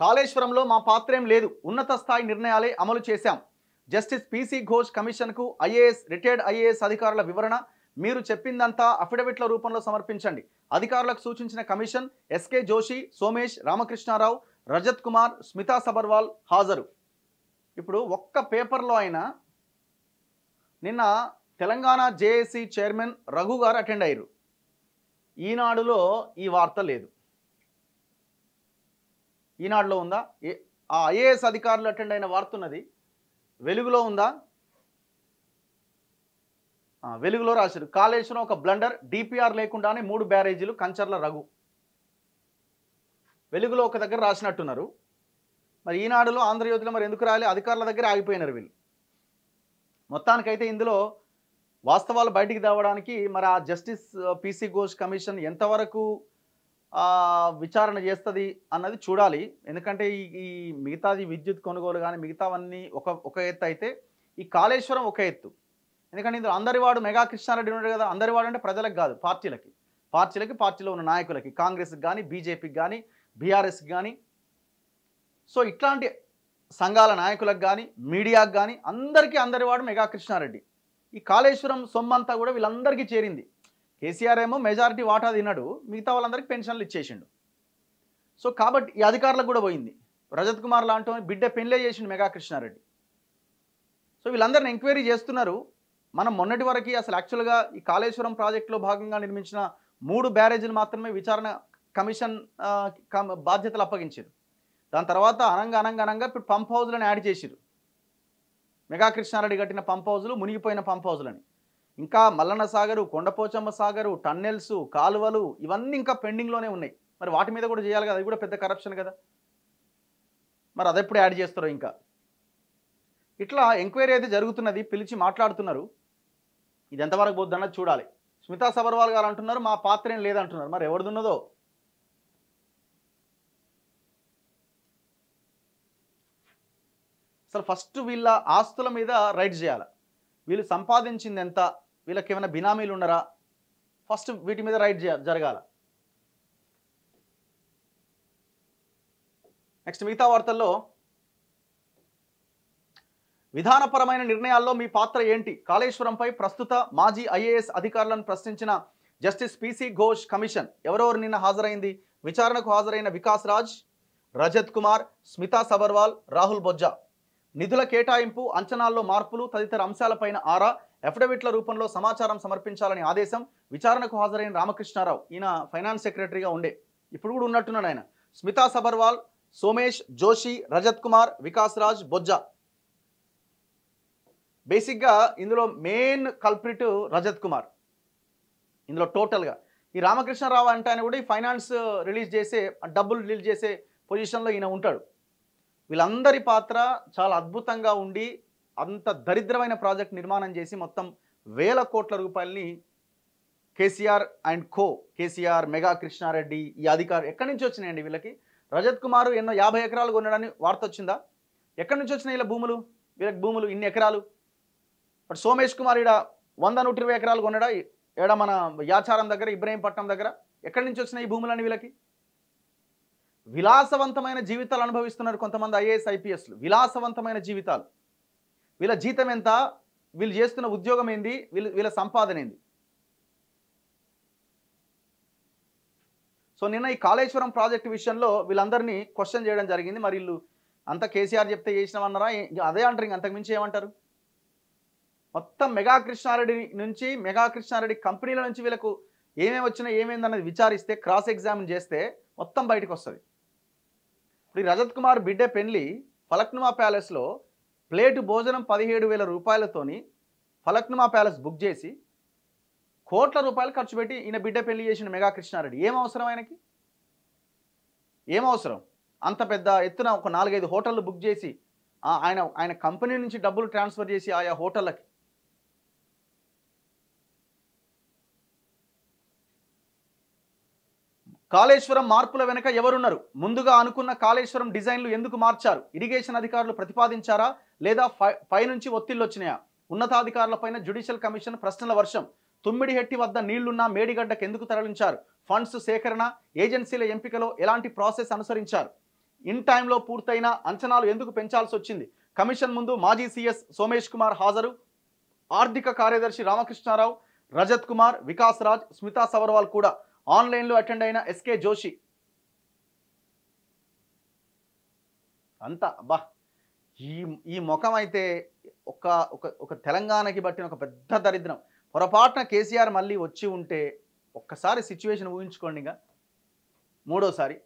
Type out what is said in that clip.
కాళేశ్వరంలో మా పాత్రేం లేదు ఉన్నత స్థాయి నిర్ణయాలే అమలు చేశాం జస్టిస్ పీసీ ఘోష్ కమిషన్కు ఐఏఎస్ రిటైర్డ్ ఐఏఎస్ అధికారుల వివరణ మీరు చెప్పిందంతా అఫిడవిట్ల రూపంలో సమర్పించండి అధికారులకు సూచించిన కమిషన్ ఎస్కే జోషి సోమేష్ రామకృష్ణారావు రజత్ కుమార్ స్మితా సబర్వాల్ హాజరు ఇప్పుడు ఒక్క పేపర్లో అయినా నిన్న తెలంగాణ జేఏసీ చైర్మన్ రఘు గారు అటెండ్ అయ్యారు ఈనాడులో ఈ వార్త లేదు ఈనాడులో ఉందా ఆ ఐఏఎస్ అధికారులు అటెండ్ అయిన వార్త ఉన్నది వెలుగులో ఉందా వెలుగులో రాశారు కాళేశ్వరం ఒక బ్లండర్ డిపిఆర్ లేకుండానే మూడు బ్యారేజీలు కంచర్ల రఘు వెలుగులో ఒక దగ్గర రాసినట్టున్నారు మరి ఈనాడులో ఆంధ్రజ్యోతిలో మరి ఎందుకు రాలి అధికారుల దగ్గర ఆగిపోయినారు వీళ్ళు మొత్తానికైతే ఇందులో వాస్తవాలు బయటికి తేవడానికి మరి ఆ జస్టిస్ పీసీ ఘోష్ కమిషన్ ఎంతవరకు విచారణ చేస్తుంది అన్నది చూడాలి ఎందుకంటే ఈ మిగతాది విద్యుత్ కొనుగోలు కానీ మిగతావన్నీ ఒక ఒక ఎత్తు అయితే ఈ కాళేశ్వరం ఒక ఎత్తు ఎందుకంటే ఇందులో అందరివాడు మెగా కృష్ణారెడ్డి ఉన్నాడు కదా అందరివాడు అంటే ప్రజలకు కాదు పార్టీలకి పార్టీలకి పార్టీలో ఉన్న నాయకులకి కాంగ్రెస్కి కానీ బీజేపీకి కానీ బీఆర్ఎస్కి కానీ సో ఇట్లాంటి సంఘాల నాయకులకు కానీ మీడియాకు కానీ అందరికీ అందరివాడు మెగా కృష్ణారెడ్డి ఈ కాళేశ్వరం సొమ్మంతా కూడా వీళ్ళందరికీ చేరింది కేసీఆర్ ఏమో మెజారిటీ వాటా తిన్నాడు మిగతా వాళ్ళందరికీ పెన్షన్లు ఇచ్చేసిండు సో కాబట్టి ఈ అధికారులకు కూడా పోయింది రజత్ కుమార్ లాంటి బిడ్డ పెన్లే చేసిండు మెగా కృష్ణారెడ్డి సో వీళ్ళందరిని ఎంక్వైరీ చేస్తున్నారు మనం మొన్నటి వరకు అసలు యాక్చువల్గా ఈ కాళేశ్వరం ప్రాజెక్టులో భాగంగా నిర్మించిన మూడు బ్యారేజీలు మాత్రమే విచారణ కమిషన్ బాధ్యతలు అప్పగించారు దాని తర్వాత అనంగా అనంగా అనంగా ఇప్పుడు పంప్ హౌజ్లను యాడ్ చేసిరు మెగా కృష్ణారెడ్డి కట్టిన పంప్ హౌజులు మునిగిపోయిన పంప్ హౌజులని ఇంకా మల్లన్న సాగరు కొండపోచమ్మ సాగరు టన్నెల్స్ కాలువలు ఇవన్నీ ఇంకా పెండింగ్లోనే ఉన్నాయి మరి వాటి మీద కూడా చేయాలి కదా అది కూడా పెద్ద కరప్షన్ కదా మరి అదెప్పుడు యాడ్ చేస్తారో ఇంకా ఇట్లా ఎంక్వైరీ అయితే జరుగుతున్నది పిలిచి మాట్లాడుతున్నారు ఇది ఎంతవరకు పోద్దన్నది చూడాలి స్మితా సబర్వాల్ గారు అంటున్నారు మా పాత్ర ఏం లేదంటున్నారు మరి ఎవరిదున్నదో అసలు ఫస్ట్ వీళ్ళ ఆస్తుల మీద రైట్ చేయాలి వీళ్ళు సంపాదించింది ఎంత వీళ్ళకి ఏమైనా బినామీలు ఉన్నారా ఫస్ట్ వీటి మీద రైట్ జరగాల నెక్స్ట్ మిగతా వార్తల్లో విధానపరమైన నిర్ణయాల్లో మీ పాత్ర ఏంటి కాళేశ్వరంపై ప్రస్తుత మాజీ ఐఏఎస్ అధికారులను ప్రశ్నించిన జస్టిస్ పిసి ఘోష్ కమిషన్ ఎవరెవరు నిన్న హాజరైంది విచారణకు హాజరైన వికాస్ రాజ్ రజత్ కుమార్ స్మితా సబర్వాల్ రాహుల్ బొజ్జా నిధుల కేటాయింపు అంచనాల్లో మార్పులు తదితర అంశాలపైన ఆరా అఫిడవిట్ల రూపంలో సమాచారం సమర్పించాలని ఆదేశం విచారణకు హాజరైన రామకృష్ణారావు ఈయన ఫైనాన్స్ సెక్రటరీగా ఉండే ఇప్పుడు కూడా ఉన్నట్టున్నాడు ఆయన స్మితా సబర్వాల్ సోమేష్ జోషి రజత్ కుమార్ వికాస్ రాజ్ బొజ్జా బేసిక్గా ఇందులో మెయిన్ కల్ప్రిట్ రజత్ కుమార్ ఇందులో టోటల్గా ఈ రామకృష్ణరావు అంటే ఆయన కూడా ఈ ఫైనాన్స్ రిలీజ్ చేసే డబ్బులు రిలీజ్ చేసే పొజిషన్లో ఈయన ఉంటాడు వీళ్ళందరి పాత్ర చాలా అద్భుతంగా ఉండి అంత దరిద్రమైన ప్రాజెక్ట్ నిర్మాణం చేసి మొత్తం వేల కోట్ల రూపాయలని కేసీఆర్ అండ్ కో కేసీఆర్ మెగా కృష్ణారెడ్డి ఈ అధికారులు ఎక్కడి నుంచి వచ్చినాయండి వీళ్ళకి రజత్ కుమార్ ఎన్నో యాభై ఎకరాలు కొన్నాడని వార్త వచ్చిందా ఎక్కడి నుంచి వచ్చినాయి ఇలా భూములు వీళ్ళకి భూములు ఇన్ని ఎకరాలు బట్ సోమేష్ కుమార్ ఇడ వంద నూట ఇరవై ఎకరాలు కొన్నాడా ఏడ మన యాచారం దగ్గర ఇబ్రహీంపట్నం దగ్గర ఎక్కడి నుంచి వచ్చినాయి ఈ భూములని వీళ్ళకి విలాసవంతమైన జీవితాలు అనుభవిస్తున్నారు కొంతమంది ఐఏఎస్ ఐపీఎస్లు విలాసవంతమైన జీవితాలు వీళ్ళ జీతం ఎంత వీళ్ళు చేస్తున్న ఉద్యోగం ఏంది వీళ్ళు వీళ్ళ సంపాదన ఏంది సో నిన్న ఈ కాళేశ్వరం ప్రాజెక్టు విషయంలో వీళ్ళందరినీ క్వశ్చన్ చేయడం జరిగింది మరి వీళ్ళు అంత కేసీఆర్ చెప్తే చేసినామన్నారా అదే అంటారు ఇంక అంతకుమించి ఏమంటారు మొత్తం మెగా కృష్ణారెడ్డి నుంచి మెగా కృష్ణారెడ్డి కంపెనీల నుంచి వీళ్ళకు ఏమేమి వచ్చినా ఏమేందన్నది విచారిస్తే క్రాస్ ఎగ్జామిన్ చేస్తే మొత్తం బయటకు వస్తుంది ఇప్పుడు రజత్ కుమార్ బిడ్డే పెళ్లి ఫలక్నుమా ప్యాలెస్లో ప్లేటు భోజనం పదిహేడు వేల రూపాయలతోని ఫలక్నుమా ప్యాలెస్ బుక్ చేసి కోట్ల రూపాయలు ఖర్చు పెట్టి ఈయన బిడ్డ పెళ్లి చేసిన మెగా కృష్ణారెడ్డి ఏం అవసరం ఆయనకి ఏమవసరం అంత పెద్ద ఎత్తున ఒక నాలుగైదు హోటళ్ళు బుక్ చేసి ఆయన ఆయన కంపెనీ నుంచి డబ్బులు ట్రాన్స్ఫర్ చేసి ఆయా హోటళ్ళకి కాళేశ్వరం మార్పుల వెనుక ఎవరున్నారు ముందుగా అనుకున్న కాళేశ్వరం డిజైన్లు ఎందుకు మార్చారు ఇరిగేషన్ అధికారులు ప్రతిపాదించారా లేదా పై నుంచి ఒత్తిళ్లు వచ్చినాయా ఉన్నతాధికారులపైన జ్యుడిషియల్ కమిషన్ ప్రశ్నల వర్షం తుమ్మిడిహెట్టి వద్ద నీళ్లున్న మేడిగడ్డకు ఎందుకు తరలించారు ఫండ్స్ సేకరణ ఏజెన్సీల ఎంపికలో ఎలాంటి ప్రాసెస్ అనుసరించారు ఇన్ టైంలో పూర్తయిన అంచనాలు ఎందుకు పెంచాల్సి వచ్చింది కమిషన్ ముందు మాజీ సీఎస్ సోమేష్ కుమార్ హాజరు ఆర్థిక కార్యదర్శి రామకృష్ణారావు రజత్ కుమార్ వికాస్ రాజ్ స్మితా సవర్వాల్ కూడా ఆన్లైన్లో అటెండ్ అయిన ఎస్కే జోషి అంతా అబ్బా ఈ ఈ ముఖం అయితే ఒక ఒక తెలంగాణకి బట్టిన ఒక పెద్ద దరిద్రం పొరపాటున కేసీఆర్ మళ్ళీ వచ్చి ఉంటే ఒక్కసారి సిచ్యువేషన్ ఊహించుకోండిగా మూడోసారి